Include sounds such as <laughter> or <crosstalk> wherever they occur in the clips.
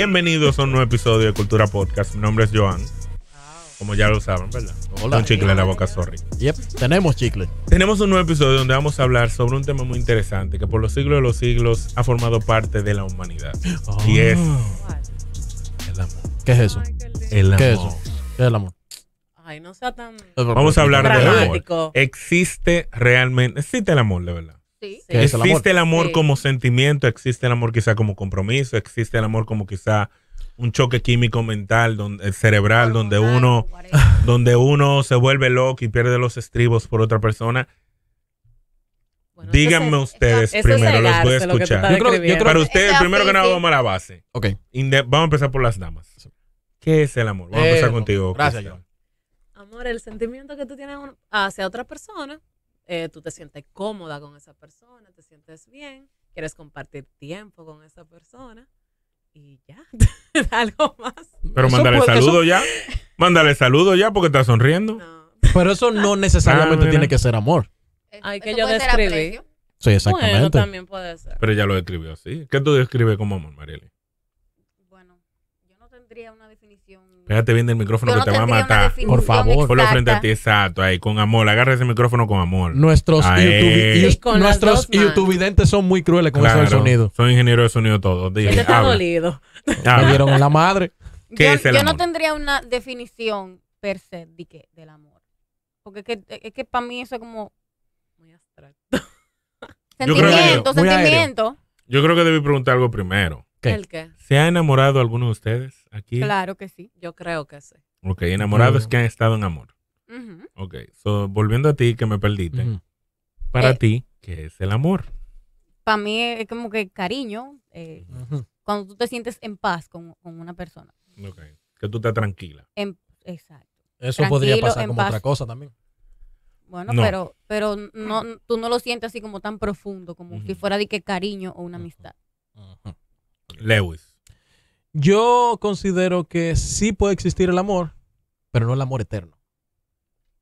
Bienvenidos a un nuevo episodio de Cultura Podcast. Mi nombre es Joan. Como ya lo saben, ¿verdad? Un chicle en la boca, sorry. Yep, tenemos chicle. Tenemos un nuevo episodio donde vamos a hablar sobre un tema muy interesante que por los siglos de los siglos ha formado parte de la humanidad. Oh. Y es el amor. ¿Qué es eso? El amor. ¿Qué es eso? ¿Qué es el amor? Ay, no sea tan. Vamos a hablar del amor. ¿Existe realmente? Existe el amor, de verdad existe el amor, como sentimiento, existe el amor quizá como compromiso, existe el amor como quizá un choque químico mental, eh, cerebral, donde uno, donde uno se vuelve loco y pierde los estribos por otra persona. Díganme ustedes primero, los voy a escuchar. Para ustedes, primero que nada, vamos a la base. Okay. vamos a empezar por las damas. ¿Qué es el amor? Vamos a empezar contigo. Gracias, Amor, el sentimiento que tú tienes hacia otra persona eh, tú te sientes cómoda con esa persona, te sientes bien, quieres compartir tiempo con esa persona y ya, <laughs> algo más. Pero mandale mándale saludo ya, <laughs> mándale saludo ya porque está sonriendo. Pero eso no <laughs> necesariamente ah, tiene que ser amor. Hay eh, que yo describir Sí, exactamente. Pero ya lo describió así. ¿Qué tú describes como amor, Marieli? Pégate bien del micrófono que te va a matar. Por favor. Ponlo frente a ti, exacto. Ahí, con amor. Agarra ese micrófono con amor. Nuestros, YouTube, y, nuestros youtubidentes son muy crueles con eso del sonido. Son ingenieros de sonido todos. Dije, está dolido. Me vieron a la madre. <laughs> yo, no tendría una definición per se de del amor. Porque es que, es que para mí eso es como muy abstracto. sentimiento, sentimiento. Yo creo que debí preguntar algo primero. ¿Se ha enamorado alguno de ustedes aquí? Claro que sí, yo creo que sí. Ok, enamorados que han estado en amor. Ok, volviendo a ti que me perdiste. Para eh, ti, ¿qué es el amor? Para mí es como que cariño, eh, cuando tú te sientes en paz con, una persona. Ok, que tú estás tranquila. exacto. Eso podría pasar como otra cosa también. Bueno, pero, pero no, tú no lo sientes así como tan profundo, como si fuera de que cariño o una amistad. Ajá. Lewis. Yo considero que sí puede existir el amor, pero no el amor eterno.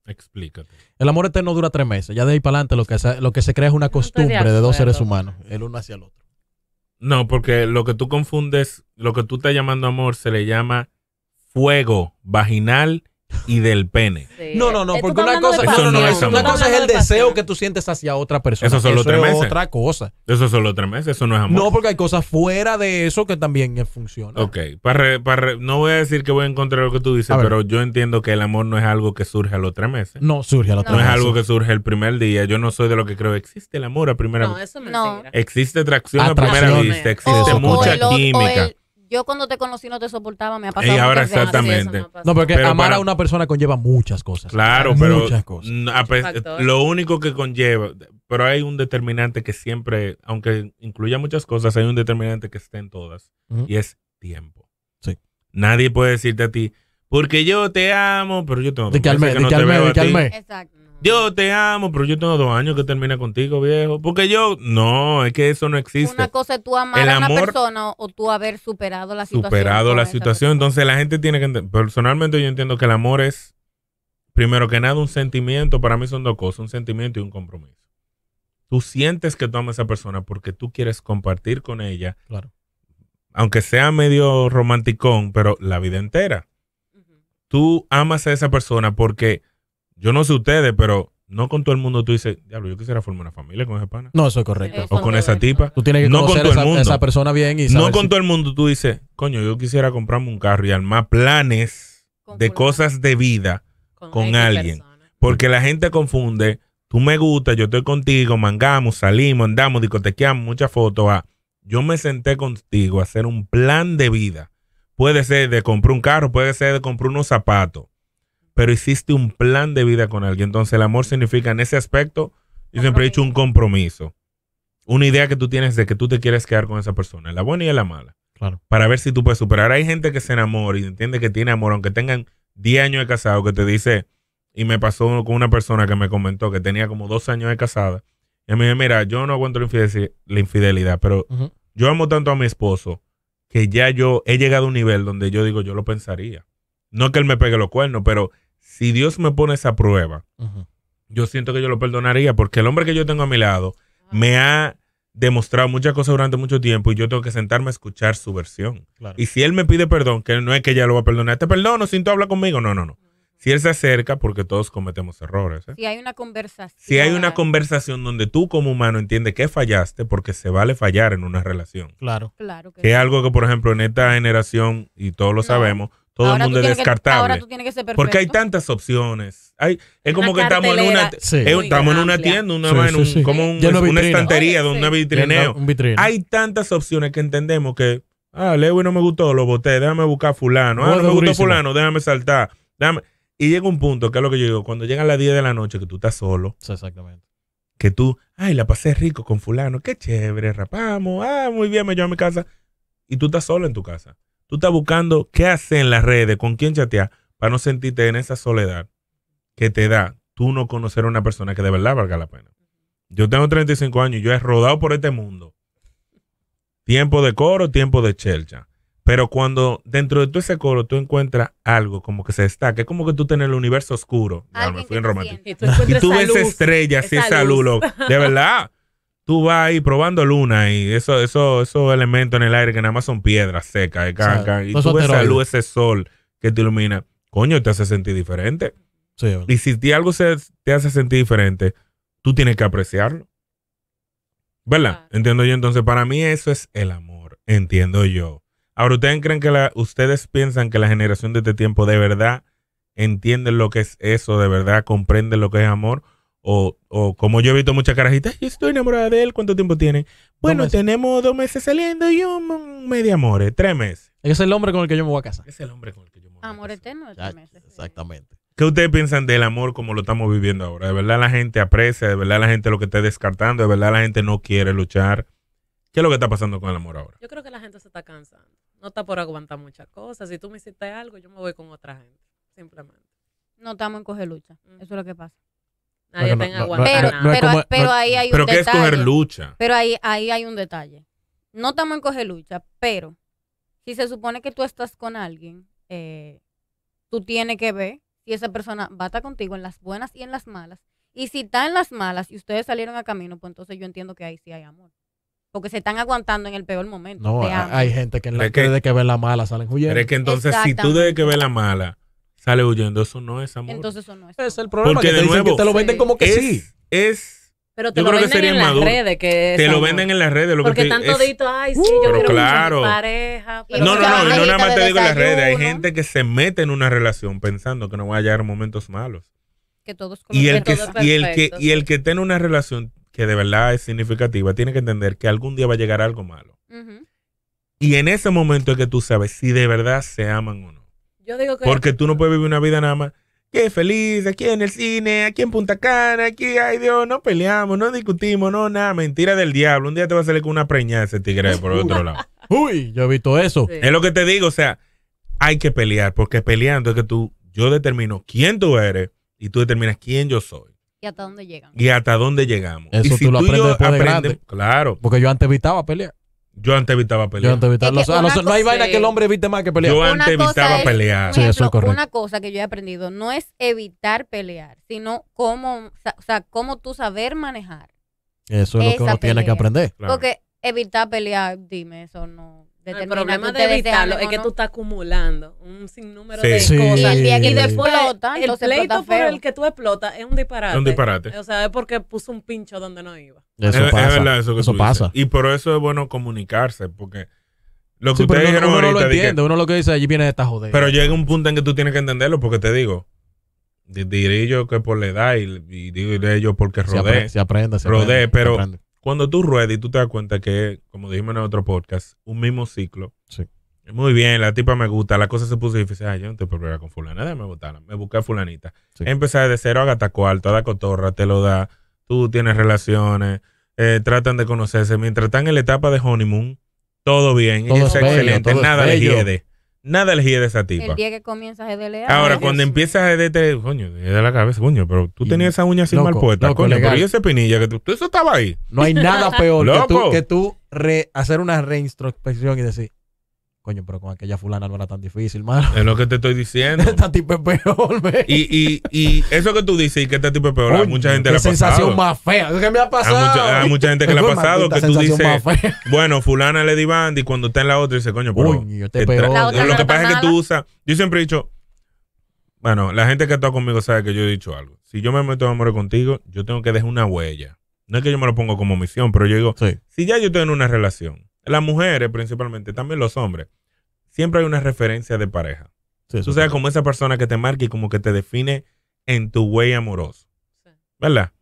Explícate. El amor eterno dura tres meses. Ya de ahí para adelante lo que, se, lo que se crea es una costumbre de dos seres humanos, el uno hacia el otro. No, porque lo que tú confundes, lo que tú estás llamando amor, se le llama fuego vaginal y del pene. No, no, no, porque una cosa, es el deseo que tú sientes hacia otra persona. Eso, tres es otra cosa. Eso son solo tres meses, eso no es amor. No, porque hay cosas fuera de eso que también funcionan Ok, no voy a decir que voy a encontrar lo que tú dices, pero yo entiendo que el amor no es algo que surge a los tres meses. No, surge a los tres meses. No es algo que surge el primer día. Yo no soy de lo que creo. Existe el amor a primera vista. No, eso Existe atracción, a primera vista. Existe mucha química. Yo cuando te conocí no te soportaba, me ha pasado. Y ahora exactamente. No, porque amar a una persona conlleva muchas cosas. Claro, pero muchas cosas. lo único que conlleva, pero hay un determinante que siempre, aunque incluya muchas cosas, hay un determinante que está en todas y es tiempo. Sí. Nadie puede decirte a ti, porque yo te amo, pero yo tengo que Exacto. Yo te amo, pero yo tengo dos años que termina contigo, viejo. Porque yo, no, es que eso no existe. Una cosa es tú amar a una persona o tú haber superado la situación. Superado la situación. Entonces la gente tiene que Personalmente yo entiendo que el amor es, primero que nada, un sentimiento. Para mí son dos cosas, un sentimiento y un compromiso. Tú sientes que tú amas a esa persona porque tú quieres compartir con ella. Claro. Aunque sea medio romanticón, pero la vida entera. Tú amas a esa persona porque yo no sé ustedes, pero no con todo el mundo tú dices, diablo, yo quisiera formar una familia con esa pana. No, eso es correcto. o con esa tipa. Tú tienes que conocer con esa, persona bien y No con todo el mundo tú dices, coño, yo quisiera comprarme un carro y armar planes de cosas de vida con, alguien. Porque la gente confunde, tú me gustas, yo estoy contigo, mangamos, salimos, andamos, discotequeamos, muchas fotos. Ah, yo me senté contigo a hacer un plan de vida. Puede ser de comprar un carro, puede ser de comprar unos zapatos pero hiciste un plan de vida con alguien. Entonces el amor significa en ese aspecto, yo siempre he dicho un compromiso, una idea que tú tienes de que tú te quieres quedar con esa persona, la buena y la mala, claro. para ver si tú puedes superar. Hay gente que se enamora y entiende que tiene amor, aunque tengan 10 años de casado, que te dice, y me pasó con una persona que me comentó que tenía como dos años de casada, y me dice, mira, yo no aguanto la infidelidad, pero yo amo tanto a mi esposo que ya yo he llegado a un nivel donde yo digo, yo lo pensaría. No que él me pegue los cuernos, pero si Dios me pone esa prueba, yo siento que yo lo perdonaría porque el hombre que yo tengo a mi lado me ha demostrado muchas cosas durante mucho tiempo y yo tengo que sentarme a escuchar su versión. Y si él me pide perdón, que no es que ella lo va a perdonar, te perdono si tú hablas conmigo, no, no, no. Si él se acerca, porque todos cometemos errores. ¿eh? Si hay una conversación. Si hay una conversación donde tú como humano entiendes que fallaste, porque se vale fallar en una relación. Claro. claro que, es algo que, por ejemplo, en esta generación, y todos lo sabemos, todo el mundo es descartable. Porque hay tantas opciones. Hay, es como que estamos en una, estamos en una tienda, como una estantería, donde un vitrineo. hay tantas opciones que entendemos que, ah, Lewis no me gustó, lo boté, déjame buscar fulano. Ah, no, me gustó fulano, déjame saltar. Y llega un punto, que es lo que yo digo, cuando llega las 10 de la noche, que tú estás solo. exactamente. Que tú, ay, la pasé rico con fulano, qué chévere, rapamos, ah, muy bien, me llevo a mi casa. Y tú estás solo en tu casa. Tú estás buscando qué hacer en las redes, con quién chatear, para no sentirte en esa soledad que te da tú no conocer a una persona que de verdad valga la pena. Yo tengo 35 años, yo he rodado por este mundo. Tiempo de coro, tiempo de chelcha. Pero cuando dentro de todo ese coro tú encuentras algo como que se destaca, es como que tú tienes el universo oscuro. romántico. Y tú, ves estrellas y esa luz. De verdad tú vas ahí probando luna y eso, eso, esos elementos en el aire que nada más son piedras secas, eh, y tú ves esa luz, ese sol que te ilumina, coño, te hace sentir diferente. y si algo se, te hace sentir diferente, tú tienes que apreciarlo. ¿Verdad? Ah. Entiendo yo. Entonces, para mí eso es el amor. Entiendo yo. Ahora, ¿ustedes creen que la, ustedes piensan que la generación de este tiempo de verdad entiende lo que es eso, de verdad comprende lo que es amor? O, o, como yo he visto muchas carajitas, yo estoy enamorada de él, ¿cuánto tiempo tiene? Bueno, tenemos dos meses saliendo y un medio amor, tres meses. Es el hombre con el que yo me voy a casar. Es el hombre con el que yo me voy a casar. Amor eterno tres meses. Exactamente. ¿Qué ustedes piensan del amor como lo estamos viviendo ahora? ¿De verdad la gente aprecia? ¿De verdad la gente lo que está descartando? ¿De verdad la gente no quiere luchar? ¿Qué es lo que está pasando con el amor ahora? Yo creo que la gente se está cansando. No está por aguantar muchas cosas. Si tú me hiciste algo, yo me voy con otra gente. Simplemente. No estamos en coger lucha. Eso es lo que pasa. Pero, ahí hay un detalle. Pero que es lucha. Pero ahí, hay un detalle. No estamos en coger lucha, pero si se supone que tú estás con alguien, eh, tú tienes que ver si esa persona va a estar contigo en las buenas y en las malas. Y si está en las malas y ustedes salieron a camino, pues entonces yo entiendo que ahí sí hay amor. Porque se están aguantando en el peor momento. No, hay, gente que, en la, que, la mala salen Pero es que entonces si tú desde que ver la mala sale huyendo. Eso no es amor. Entonces eso no es. Es el problema Porque que de te nuevo, que te lo venden como que sí. Es pero te lo venden en las redes. Que te lo venden en las redes. Porque tanto dito, ay, sí, yo quiero claro. mi pareja. Pero... No, no, no, no, no nada más te digo en las redes. Hay gente que se mete en una relación pensando que no va a llegar momentos malos. Que todos y el que, y el que Y el que tiene una relación que de verdad es significativa, tiene que entender que algún día va a llegar algo malo. Y en ese momento es que tú sabes si de verdad se aman o no. Porque tú no puedes vivir una vida nada más. que feliz, aquí en el cine, aquí en Punta Cana, aquí, ay Dios, no peleamos, no discutimos, no nada, mentira del diablo. Un día te va a salir con una preñada ese tigre por otro <laughs> lado. Uy, yo he visto eso. Es lo que te digo, o sea, hay que pelear, porque peleando es que tú, yo determino quién tú eres y tú determinas quién yo soy. Y hasta dónde llegamos. Y hasta dónde llegamos. Eso tú lo aprendes Claro. Porque yo antes evitaba pelear. Yo antes evitaba pelear. no hay vaina que el hombre evite más que pelear. Yo antes evitaba pelear. sí, eso es correcto. Una cosa que yo he aprendido no es evitar pelear, sino cómo, o sea, cómo tú saber manejar. Eso es lo que uno tiene que aprender. Porque evitar pelear, dime, eso no. El problema de evitarlo es que tú estás acumulando un sinnúmero de cosas. Y, el y después explota, el pleito por el que tú explotas es un disparate. O sea, es porque puso un pincho donde no iba. Eso es, pasa. verdad, eso, que eso pasa. Y por eso es bueno comunicarse, porque lo que ustedes dijeron uno, lo entiende, uno lo que dice, allí viene de esta joder. Pero llega un punto en que tú tienes que entenderlo, porque te digo, diré yo que por la edad y, diré yo porque rodé. Se aprende, se aprende. pero... Se aprende cuando tú ruedas y tú te das cuenta que, como dijimos en otro podcast, un mismo ciclo. Sí. Muy bien, la tipa me gusta, la cosa se puso difícil. Ay, yo no te problema con fulana, déjame botarla. Me busqué fulanita. Sí. Empezar de cero a gata cuarto, a la cotorra, te lo da. Tú tienes relaciones, eh, tratan de conocerse. Mientras están en la etapa de honeymoon, todo bien. Todo es, excelente, nada le hiede. Nada elegía de esa tipa. El día que comienzas a edelear... Ahora, cuando empiezas a te, coño, de la cabeza, coño, pero tú tenías esa uña así mal puesta, coño, pero yo ese pinilla, que tú, eso estaba ahí. No hay nada peor que tú, <laughs> que tú re, hacer una reintrospección y decir, Coño, pero con aquella fulana no era tan difícil, mano. Es lo que te estoy diciendo. <laughs> tipo es peor, <laughs> Y, eso que tú dices que esta tipo es peor, mucha gente le ha pasado. sensación más fea. ¿Qué me ha pasado? A mucha, gente que le ha <laughs> pasado que tú dices, bueno, fulana le di y cuando está en la otra dice, coño, pero... Este lo que pasa es que tú usas... Yo siempre he dicho, bueno, la gente que está conmigo sabe que yo he dicho algo. Si yo me meto en amor contigo, yo tengo que dejar una huella. No es que yo me lo pongo como misión, pero yo digo, si ya yo estoy en una relación, las mujeres principalmente, también los hombres, siempre hay una referencia de pareja. Tú seas como esa persona que te marca y como que te define en tu güey amoroso. ¿Verdad?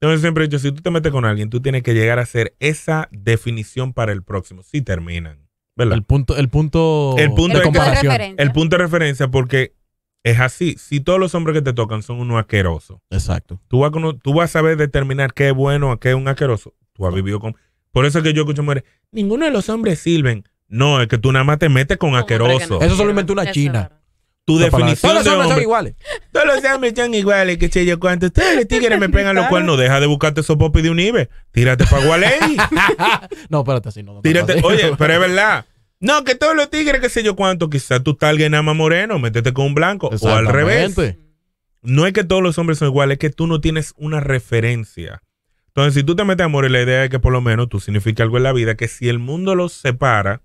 Entonces siempre he dicho, si tú te metes con alguien, tú tienes que llegar a hacer esa definición para el próximo, si terminan. ¿Verdad? El punto, el punto, el punto, de, comparación. el punto de referencia, porque es así. Si todos los hombres que te tocan son unos asquerosos. Exacto. Tú vas, a, tú vas a saber determinar qué es bueno, qué es un asqueroso. Tú has vivido con... Por eso es que yo escucho mujeres, ninguno de los hombres sirven. No, es que tú nada más te metes con asqueroso. Eso solo inventó una china. Tu definición Todos los hombres son iguales. Todos los hombres son iguales, que sé yo cuánto. tigres me pegan los cuernos. Deja de buscarte esos popis de un ibe. Tírate para Gualey. <laughs> no, espérate, así no. Tírate. Oye, pero es <laughs> verdad. No, que todos los tigres, que sé yo cuánto. Quizás tú talgues nada más moreno, métete con un blanco. O al revés. No es que todos los hombres son iguales, es que tú no tienes una referencia. Entonces, si tú te metes a morir, la idea es que por lo menos tú significa algo en la vida, que si el mundo los separa,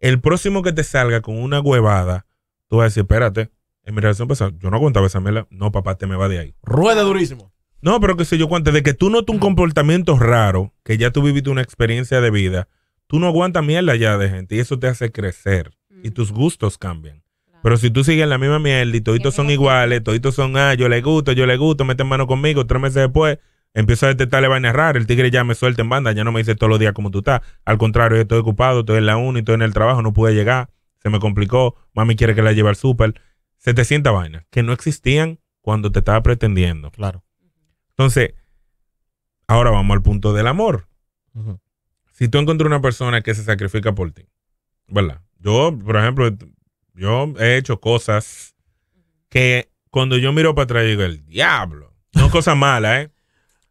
el próximo que te salga con una huevada, tú vas a decir, espérate, en mi relación pasada, yo no aguantaba esa mela. No, papá, te me va de ahí. Rueda durísimo. No, pero que sé yo cuánto, de que tú notas un comportamiento raro, que ya tú viviste una experiencia de vida, tú no aguantas mierda ya de gente y eso te hace crecer y mm. tus gustos cambian. Pero si tú sigues la misma mierda y toditos son iguales, toditos son, ah, yo le gusto, yo le gusto, meten mano conmigo, tres meses después, empiezo a detectarle vaina raras, el tigre ya me suelta en banda, ya no me dice todos los días cómo tú estás. Al contrario, yo estoy ocupado, estoy en la uni, estoy en el trabajo, no pude llegar, se me complicó, mami quiere que la lleve al súper. 700 vainas que no existían cuando te estaba pretendiendo. Claro. Entonces, ahora vamos al punto del amor. Si tú encuentras una persona que se sacrifica por ti, ¿verdad? Yo, por ejemplo, yo he hecho cosas que cuando yo miro para atrás digo, el diablo. No cosas malas, ¿eh?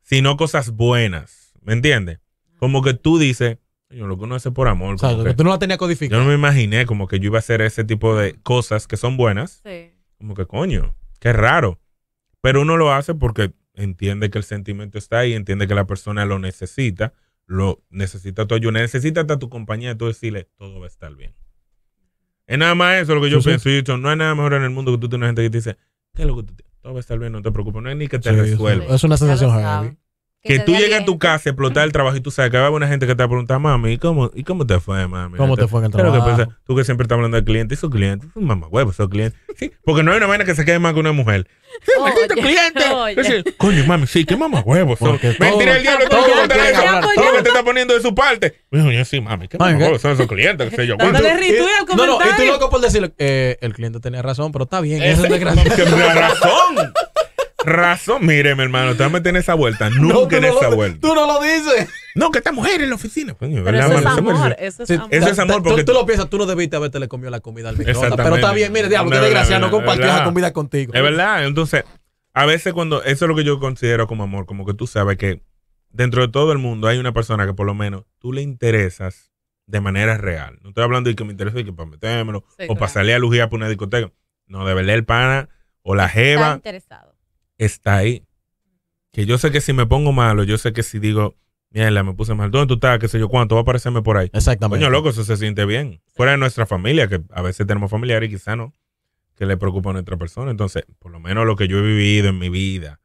sino cosas buenas. ¿Me entiendes? Como que tú dices, yo lo conoce por amor. que tú no la tenías codificada. Yo no me imaginé como que yo iba a hacer ese tipo de cosas que son buenas. Sí. Como que coño, qué raro. Pero uno lo hace porque entiende que el sentimiento está ahí, entiende que la persona lo necesita, lo necesita todo. Yo necesita hasta tu compañía, tú decirle, todo va a estar bien. Es nada más eso lo que yo pienso. no hay nada mejor en el mundo que tú tengas gente que te dice, ¿qué es lo que tú tienes? Todo va a estar bien, no te preocupes. No hay ni que te resuelva. Es una sensación heavy. Que, tú llegas a tu casa, explotar el trabajo y tú sabes que va una gente que te pregunta mami, ¿y cómo, ¿y cómo te fue, mami? ¿Cómo este, te, fue en el trabajo? Que tú que siempre estás hablando de clientes, esos clientes, mamá huevo, esos clientes. Sí, porque no hay una manera que se quede más que una mujer. Sí, oh, cliente. Oye. Sí, Coño, mami, sí, qué mamá huevos. Mentira el diablo, todo, todo, que te está poniendo de su parte. mijo yo sí, mami, qué mamá huevo, son esos clientes, qué sé yo. Dándole tú, al comentario. No, no, loco por decirle, eh, el cliente tenía razón, pero está bien, <laughs> eso es <laughs> Que Tenía razón razón. Mire, mi hermano, te vas a en esa vuelta. <laughs> Nunca en esa vuelta. Tú no lo dices. No, que esta mujer en la oficina. Pues, pero eso es pues, amor. Eso es, amor. porque tú, lo piensas, tú no debiste haberte le comido la comida al microondas. Pero está bien, mire, diablo, qué desgracia, no compartió esa comida contigo. Es verdad. Entonces, a veces cuando. Eso es lo que yo considero como amor. Como que tú sabes que dentro de todo el mundo hay una persona que por lo menos tú le interesas de manera real. No estoy hablando de que me interesa y que para metérmelo o para salir a Lujía por una discoteca. No, de verle el pana o la jeva está ahí. Que yo sé que si me pongo malo, yo sé que si digo, mierda, me puse mal, ¿dónde tú estás? ¿Qué sé yo cuánto? Va a aparecerme por ahí. Exactamente. Coño, loco, eso se siente bien. Fuera de nuestra familia, que a veces tenemos familiares y quizá no, que le preocupa a nuestra persona. Entonces, por lo menos lo que yo he vivido en mi vida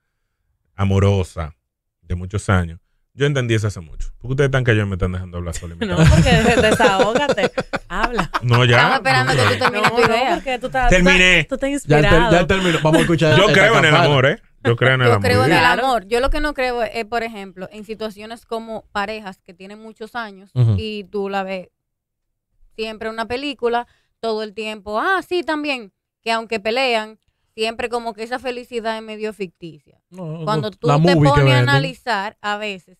amorosa de muchos años, yo entendí eso hace mucho. Porque ustedes están que yo me están dejando hablar solo. No, porque desahógate. Habla. No, ya. Estaba esperando que tú termines tu idea. No, porque tú estás, Terminé. Tú estás inspirado. Ya, terminó. Vamos a escuchar. Yo creo en el amor, ¿eh? Yo creo en el amor. Yo creo en el amor. Yo lo que no creo es, eh, por ejemplo, en situaciones como parejas que tienen muchos años y tú la ves siempre una película, todo el tiempo. Ah, sí, también. Que aunque pelean, siempre como que esa felicidad es medio ficticia. Cuando tú te pones a analizar, a veces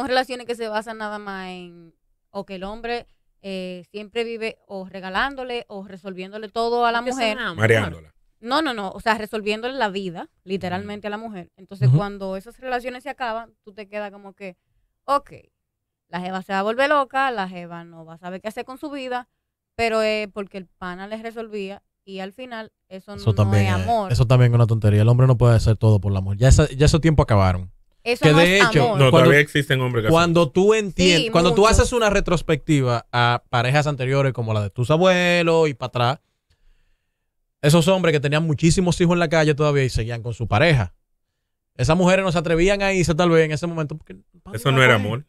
son relaciones que se basan nada más en o que el hombre eh, siempre vive o regalándole o resolviéndole todo a la mujer. Mareándola. No, no, no, o sea, resolviéndole la vida literalmente a la mujer. Entonces, cuando esas relaciones se acaban, tú te quedas como que, ok, la jeva se va a volver loca, la jeva no va a saber qué hacer con su vida, pero es porque el pana les resolvía y al final eso, no, también, es amor. Eso también es una tontería. El hombre no puede hacer todo por la amor. Ya, ya esos tiempos acabaron que de hecho, cuando, existen Cuando tú entiendes, cuando tú haces una retrospectiva a parejas anteriores como la de tus abuelos y para atrás, esos hombres que tenían muchísimos hijos en la calle todavía y seguían con su pareja. Esas mujeres no se atrevían a irse tal vez en ese momento. Porque, eso no era amor.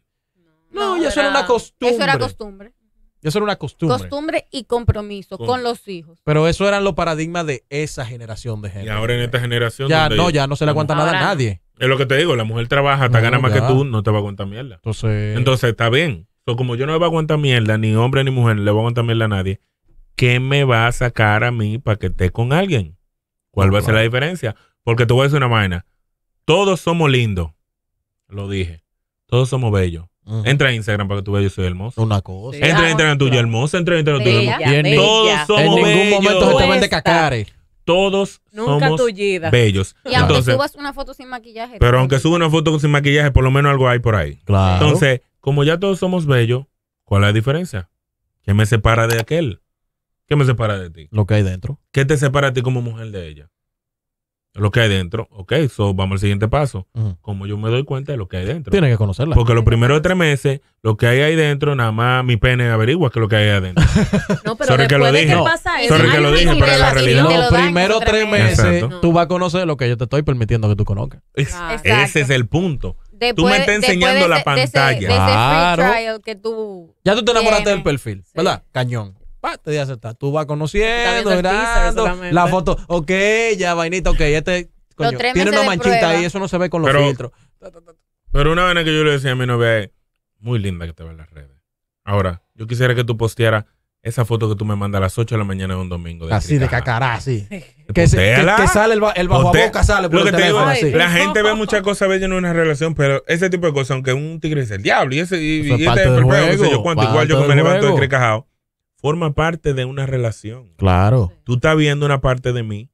No, eso era una costumbre. Eso era costumbre. Eso era una costumbre. Costumbre y compromiso con, los hijos. Pero eso eran los paradigmas de esa generación de gente. Y ahora en esta generación. Ya no, ya no se le aguanta nada a nadie. Es lo que te digo, la mujer trabaja, te gana más que tú, no te va a aguantar mierda. Entonces. Entonces está bien. So, como yo no me voy a aguantar mierda, ni hombre ni mujer, no le voy a aguantar mierda a nadie, ¿qué me va a sacar a mí para que esté con alguien? ¿Cuál va a ser la diferencia? Porque te voy a decir una vaina. Todos somos lindos. Lo dije. Todos somos bellos. Entra en Instagram para que tú veas, yo soy hermoso. Una cosa. entra en Instagram, tú, hermosa hermoso. Entra en Instagram, tú, hermoso. Todos somos En ningún momento se vende Todos somos bellos. Y aunque subas una foto sin maquillaje. Pero aunque subas una foto sin maquillaje, por lo menos algo hay por ahí. Claro. Entonces, como ya todos somos bellos, ¿cuál es la diferencia? ¿Qué me separa de aquel? ¿Qué me separa de ti? Lo que hay dentro. ¿Qué te separa a ti como mujer de ella? lo que hay dentro. Ok, so vamos al siguiente paso. Como yo me doy cuenta de lo que hay dentro. Tiene que conocerla. Porque los primeros tres meses, lo que hay ahí dentro, nada más mi pene averigua que lo que hay adentro. <laughs> no, pero Sorry que lo dije. pasa eso. lo pero Los primeros tres meses, tú vas a conocer lo que yo te estoy permitiendo que tú conozcas. ese es el punto. tú me estás enseñando la pantalla. ya tú te enamoraste del perfil, ¿verdad? Cañón pa, te di aceptar. Tú vas conociendo, mirando, la foto, ok, ya vainita, ok, este coño, tiene una manchita ahí, eso no se ve con los filtros. Pero una vez que yo le decía a mi novia muy linda que te ve en las redes. Ahora, yo quisiera que tú postearas esa foto que tú me mandas a las 8 de la mañana de un domingo. así, de cacará, así. <laughs> que, sale el, bajo a boca, sale La gente ve <laughs> muchas cosas bellas en una relación, pero ese tipo de cosas, aunque un tigre es el diablo, y ese y, este es el juego, yo cuánto, igual yo que me levanto de crecajado forma parte de una relación. Claro. Tú estás viendo una parte de mí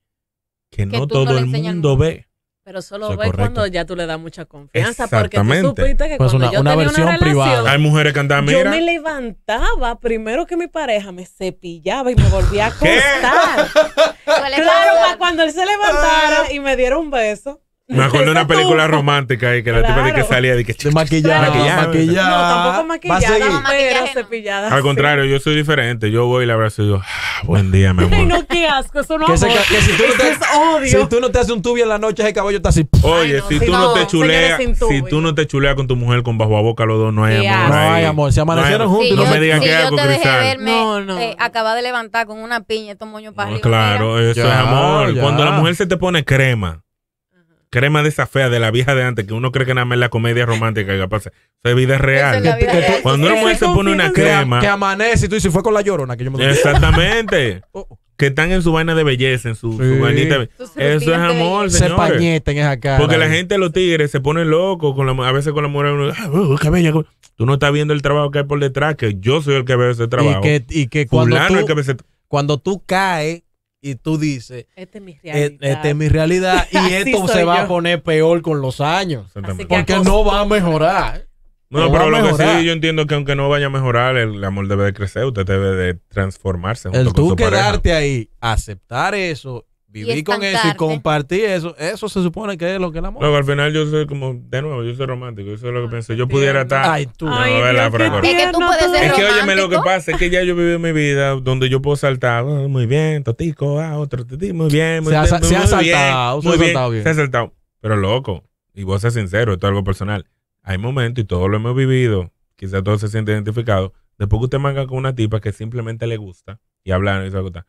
que, no todo el mundo ve. Pero solo ve cuando ya tú le das mucha confianza. Exactamente. Porque tú supiste que pues cuando una, versión privada. Hay mujeres que andan, mira. Yo me levantaba primero que mi pareja, me cepillaba y me volvía a acostar. <laughs> claro, cuando él se levantara y me diera un beso. Me acuerdo de una película romántica ahí que la tipa de que salía de que se maquillada, maquillaba. No, tampoco maquillada, pero cepillada. Al contrario, yo soy diferente. Yo voy y la abrazo y digo, ah, buen día, mi amor. <laughs> Ay, no, qué asco, eso no que, se, que si tú no <laughs> te, es odio. Si tú no te haces un tubi en la noche, ese caballo está así. Oye, si, tú no, te chuleas, si tú no te chuleas con tu mujer con bajo a boca los dos, no hay amor. No hay amor, se amanecieron juntos. y No me digan que algo, Cristal. No, no. Eh, acaba de levantar con una piña estos moños para arriba. Claro, eso es amor. Cuando la mujer se te pone crema crema de esa fea de la vieja de antes, que uno cree que nada más es la comedia romántica que pasa. Eso es vida real. Es real. Cuando una mujer se pone una crema. Que, amanece y tú dices, fue con la llorona que yo me Exactamente. <laughs> Oh, oh. que están en su vaina de belleza, en su, sí. su vainita. Eso es amor, Se en esa cara. Porque la gente, los tigres, se pone loco. Con a veces con la mujer, uno, dice ah, uh, uh, qué bella. Tú no estás viendo el trabajo que hay por detrás, que yo soy el que veo ese trabajo. Y que, y que cuando tú, cuando tú caes y tú dices, esta eh, este es mi realidad, es mi realidad y <laughs> esto se va a poner peor con los años, porque no va a mejorar. No, pero lo que sí yo entiendo que aunque no vaya a mejorar, el amor debe de crecer, usted debe de transformarse. el tú quedarte ahí, aceptar eso Viví con eso y compartí eso. Eso se supone que es lo que es el amor. Luego, al final yo soy como, de nuevo, yo soy romántico. Eso es lo que ah, pensé. Yo pudiera estar... Ay, tú. es que tú puedes ser romántico. Es que, óyeme, lo que pasa es que ya yo viví mi vida donde yo puedo saltar. Ah, muy bien, totico, ah, otro muy bien. Muy bien, se ha saltado. se, muy ha saltado bien. se ha saltado Pero loco, y vos ser sincero, esto es algo personal. Hay momentos, y todos lo hemos vivido, quizás todos se sienten identificados, después que usted manga con una tipa que simplemente le gusta y hablan y se gusta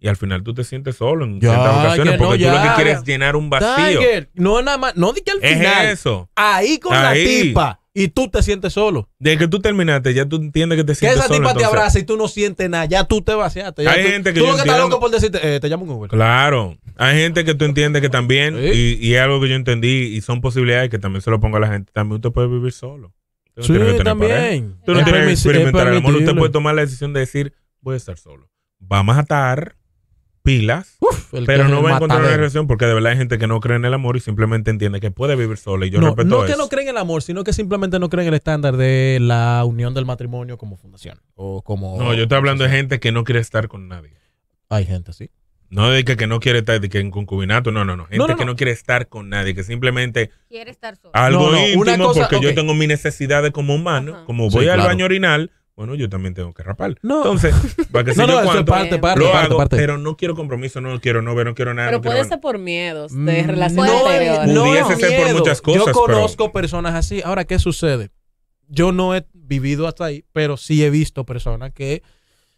y al final tú te sientes solo en ciertas ocasiones porque tú lo que quieres es llenar un vacío. Tiger, no nada más, no di que al final. Ahí con la tipa y tú te sientes solo. Desde que tú terminaste, ya tú entiendes que te sientes solo. Que esa tipa te abraza y tú no sientes nada, ya tú te vaciaste. hay tú, gente que lo que estás loco por decirte, eh, te llamo un Claro, hay gente que tú entiendes que también, y, y, es algo que yo entendí, y son posibilidades que también se lo pongo a la gente, también usted puede vivir solo. Tú no sí, también. Tú no es tienes experimentar usted puede tomar la decisión de decir, voy a estar solo. Vamos a atar pilas, pero no va a encontrar una relación porque de verdad hay gente que no cree en el amor y simplemente entiende que puede vivir sola. Y yo no, respeto No que no creen en el amor, sino que simplemente no creen en el estándar de la unión del matrimonio como fundación. O como, no, yo estoy hablando de gente que no quiere estar con nadie. Hay gente, sí. No de que, no quiere estar de que en concubinato, no, no, no. Gente que no quiere estar con nadie, que simplemente quiere estar sola. Algo íntimo, porque yo tengo mis necesidades como humano, como voy al baño orinal, bueno, yo también tengo que rapar. No. Entonces, para que <laughs> no, no, yo parte, parte, parte, pero no quiero compromiso, no quiero, no no quiero nada. Pero puede ser por miedos de mm, relaciones no, anteriores. No, pudiese ser por muchas cosas. Yo conozco personas así. Ahora, ¿qué sucede? Yo no he vivido hasta ahí, pero sí he visto personas que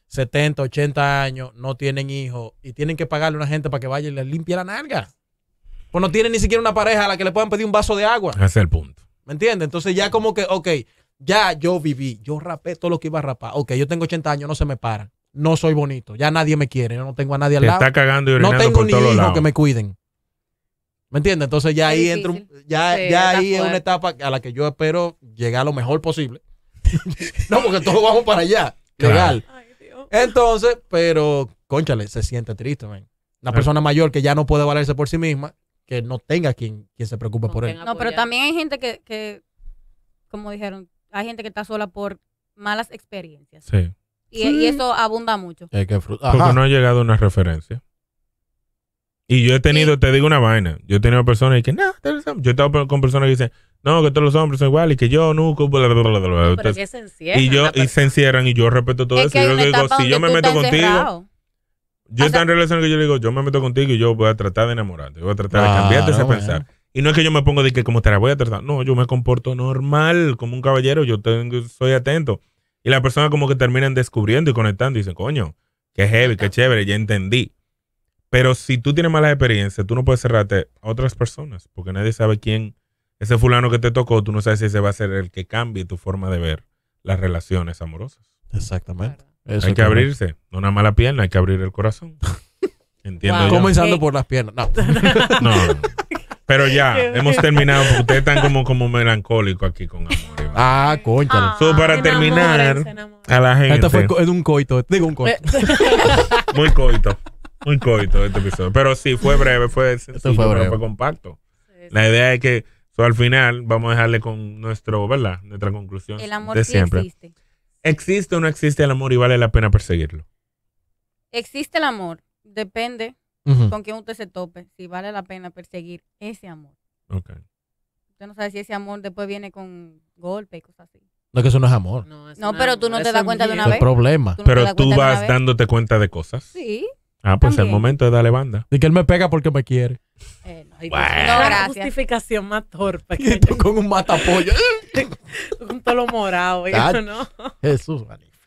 70, 80 años no tienen hijos y tienen que pagarle a una gente para que vaya y les limpie la nalga. Pues no tienen ni siquiera una pareja a la que le puedan pedir un vaso de agua. Ese es el punto. ¿Me entiendes? Entonces ya como que, ok, ya yo viví, yo rapé todo lo que iba a rapar. Ok, yo tengo 80 años, no se me paran. No soy bonito, ya nadie me quiere, yo no tengo a nadie al Te lado. está cagando y No tengo ni hijos que me cuiden. ¿Me entiendes? Entonces ya ahí entro ya, ahí es una etapa a la que yo espero llegar lo mejor posible. <laughs> no, porque todos vamos para allá, legal. Entonces, pero, conchale, se siente triste, Una persona mayor que ya no puede valerse por sí misma, que no tenga quien, quien se preocupe por él. No, pero también hay gente que, que, como dijeron, hay gente que está sola por malas experiencias. Sí. Y, e, eso abunda mucho. que Porque no ha llegado una referencia. Y yo he tenido, te digo una vaina, yo he tenido personas que, no, yo he estado con personas que dicen, no, que todos los hombres son iguales y que yo nunca, pero que se encierran. Y, yo, y se encierran y yo respeto todo eso. yo digo, si yo me meto contigo, yo o relación que yo digo, yo me meto contigo y yo voy a tratar de enamorarte, voy a tratar de ah, cambiarte ese pensar. Y no es que yo me ponga de que como te la voy a tratar. No, yo me comporto normal, como un caballero, yo tengo, soy atento. Y la persona como que terminan descubriendo y conectando y dicen, coño, qué heavy, qué chévere, ya entendí. Pero si tú tienes malas experiencias, tú no puedes cerrarte a otras personas, porque nadie sabe quién, ese fulano que te tocó, tú no sabes si ese va a ser el que cambie tu forma de ver las relaciones amorosas. Exactamente. hay que abrirse. No una mala pierna, hay que abrir el corazón. <laughs> Entiendo. Comenzando por las piernas. No. <laughs> no. <laughs> Pero ya, hemos terminado. Porque ustedes están como, como melancólicos aquí con amor. Ah, coño. Ah, para terminar, a la gente. Esto fue es un coito. Digo un coito. <laughs> Muy coito. Muy coito este episodio. Pero sí, fue breve, fue compacto. La idea es que al final vamos a dejarle con nuestro, ¿verdad? Nuestra conclusión. El amor de siempre. existe. ¿Existe o no existe el amor y vale la pena perseguirlo? Existe el amor. Depende con quien usted se tope, si vale la pena perseguir ese amor. Okay. Usted no sabe si ese amor después viene con golpe y cosas así. No, que eso no es amor. No, pero tú no te das cuenta de una vez. Es problema. pero tú vas dándote cuenta de cosas. Sí. Ah, pues es el momento de darle banda. Y que él me pega porque me quiere. Eh, bueno. justificación más torpe. <laughs> con un matapollo. <laughs> con todo lo morado. Eso ¿no? Jesús,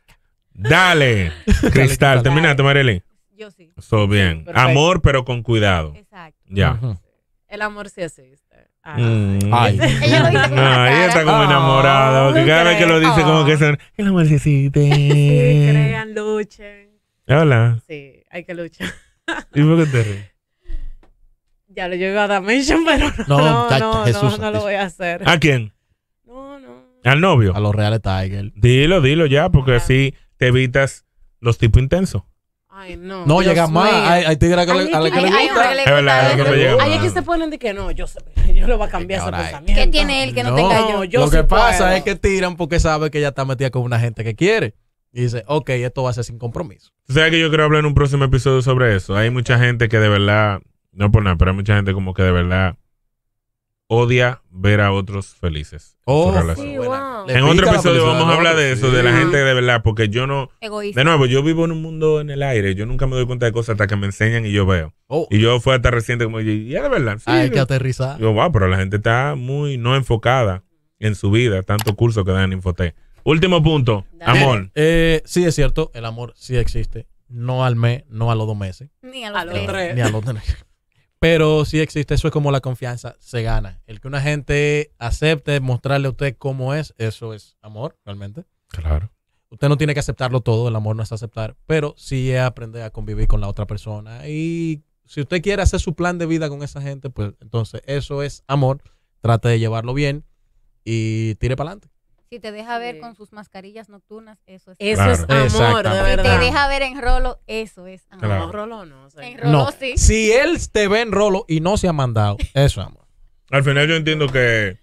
<laughs> Dale, Cristal. terminate Marely. Yo sí. So bien. Amor, pero con cuidado. Exacto. Ya. El amor sí existe. Ah, mm. Ay. <laughs> Ella está como enamorada. Oh, cada vez que lo dice, como que oh. son. El amor sí existe. <laughs> sí, crean, luchen. Hola. Sí, hay que luchar. ¿Y por qué te ríes? Ya lo llevo a dar <laughs> pero no, no, no, no, lo voy a hacer. ¿A quién? No, no. ¿Al novio? A los reales Tiger. Dilo, dilo ya, porque así te evitas los tipos intensos. Ay, no. No llega más. Hay, hay tigres que a la que le hay- hay gusta. Es se ponen de que no, yo, <laughs> yo lo voy a cambiar ese pensamiento. ¿Qué tiene él que no, tenga yo? yo lo que pasa es que tiran porque sabe que ya está metida con una gente que quiere. Y dice, ok, esto va a ser sin compromiso. o sea que yo quiero hablar en un próximo episodio sobre eso. Hay mucha gente que de verdad, no por nada, pero hay mucha gente como que de verdad odia ver a otros felices. En otro episodio vamos a hablar de eso, de la gente de verdad, porque yo no. Egoísta. De nuevo, yo vivo en un mundo en el aire. Yo nunca me doy cuenta de cosas hasta que me enseñan y yo veo. Oh. Y yo fue hasta reciente como, ya de verdad. Hay que aterrizar. Yo, wow, pero la gente está muy no enfocada en su vida, tanto curso que dan en Infoté. Último punto, amor. Eh, eh, sí, es cierto, el amor sí existe. No al mes, no a los dos meses. Ni a los, Ni a los tres. Pero sí existe, eso es como la confianza, se gana. El que una gente acepte mostrarle a usted cómo es, eso es amor, realmente. Claro. Usted no tiene que aceptarlo todo, el amor no es aceptar, pero sí es aprender a convivir con la otra persona. Y si usted quiere hacer su plan de vida con esa gente, pues entonces eso es amor. Trate de llevarlo bien y tire para adelante. Si te deja ver con sus mascarillas nocturnas, eso es Eso es amor, de verdad. Si te deja ver en rolo, eso es amor. rolo en rolo sí. Si él te ve en rolo y no se ha mandado, eso es amor. Al final yo entiendo que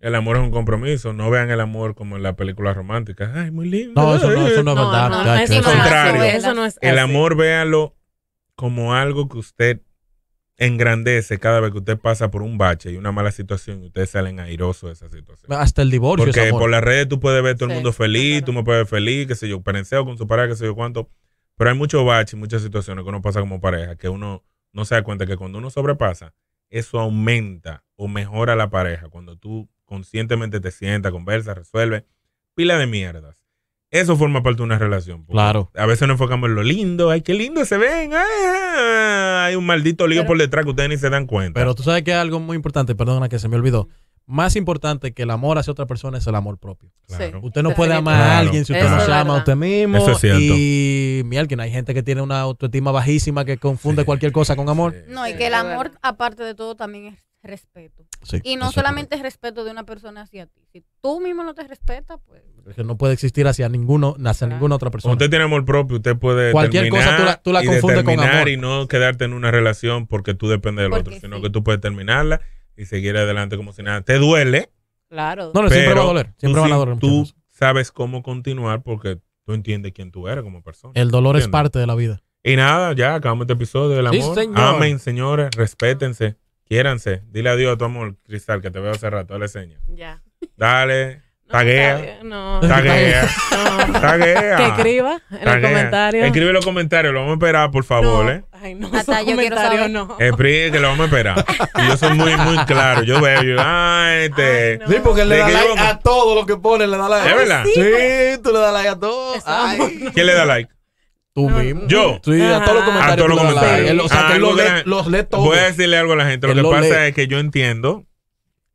el amor es un compromiso. No vean el amor como en las películas románticas. Ay, muy lindo. No, eso no, eso no es verdad. No, contrario. el amor véalo como algo que usted engrandece cada vez que usted pasa por un bache y una mala situación y ustedes salen airosos de esa situación. Hasta el divorcio. Porque por las redes tú puedes ver todo el mundo feliz, tú me puedes ver feliz, qué sé yo, pereceo con su pareja, qué sé yo cuánto. Pero hay muchos baches, muchas situaciones que uno pasa como pareja, que uno no se da cuenta que cuando uno sobrepasa, eso aumenta o mejora la pareja. Cuando tú conscientemente te sientas, conversas, resuelves, pila de mierdas. Eso forma parte de una relación. Claro. A veces nos enfocamos en lo lindo. Ay, qué lindo se ven. hay un maldito lío por detrás que ustedes ni se dan cuenta. Pero tú sabes que algo muy importante, perdona que se me olvidó. Más importante que el amor hacia otra persona es el amor propio. Claro. Usted no puede amar a alguien si usted no se ama a usted mismo. Eso es cierto. Y alguien, hay gente que tiene una autoestima bajísima que confunde cualquier cosa con amor. no, y que el amor, aparte de todo, también es respeto. y no solamente es respeto de una persona hacia ti. Si tú mismo no te respetas, pues que no puede existir hacia ninguno, hacia ninguna otra persona. Usted tiene amor propio, usted puede cualquier cosa tú la, con amor y no quedarte en una relación porque tú dependes del otro, sino que tú puedes terminarla y seguir adelante como si nada. Te duele. Claro. No, no siempre va a doler, siempre van a doler. Tú sabes cómo continuar porque tú entiendes quién tú eres como persona. El dolor es parte de la vida. Y nada, ya acabamos este episodio del amor. amén señores, respétense, quiéranse. Dile adiós a tu amor, Cristal, que te veo hace rato, dale seña. Ya. Dale. Taguea. No, taguea. No. <laughs> Taguea. Que escriba en los comentarios. Escribe en los comentarios, lo vamos a esperar, por favor. ¿eh? Ay, no, Hasta yo quiero saber. No. Escribe que lo vamos a esperar. Y yo soy muy, muy claro. Yo veo, yo, ay, te. Este, sí, porque le da like a todo lo que pone, le da like. ¿Es verdad? Sí, pues. tú le das like a todo. Ay. ¿Quién le da like? Tú mismo. ¿Yo? Sí, a todos los comentarios. Ah, a todos los comentarios. o sea, ah, que los, todos. Voy a decirle algo a la gente. Lo que pasa es que yo entiendo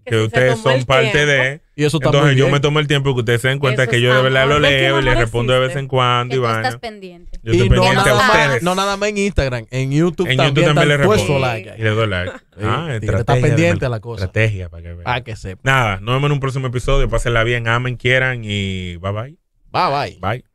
que, ustedes son parte de. Y eso Entonces yo me tomo el tiempo que ustedes se den cuenta que yo de verdad lo leo y le respondo de vez en cuando. y tú estás pendiente. Yo estoy no pendiente nada, a No nada más en Instagram, en YouTube en también. YouTube también le respondo. Y le doy like. ah, Está pendiente a la cosa. Estrategia para que vean. Para ah, que sepa. Nada, nos vemos en un próximo episodio. Pásenla bien, amen, quieran y bye bye. Bye bye. Bye.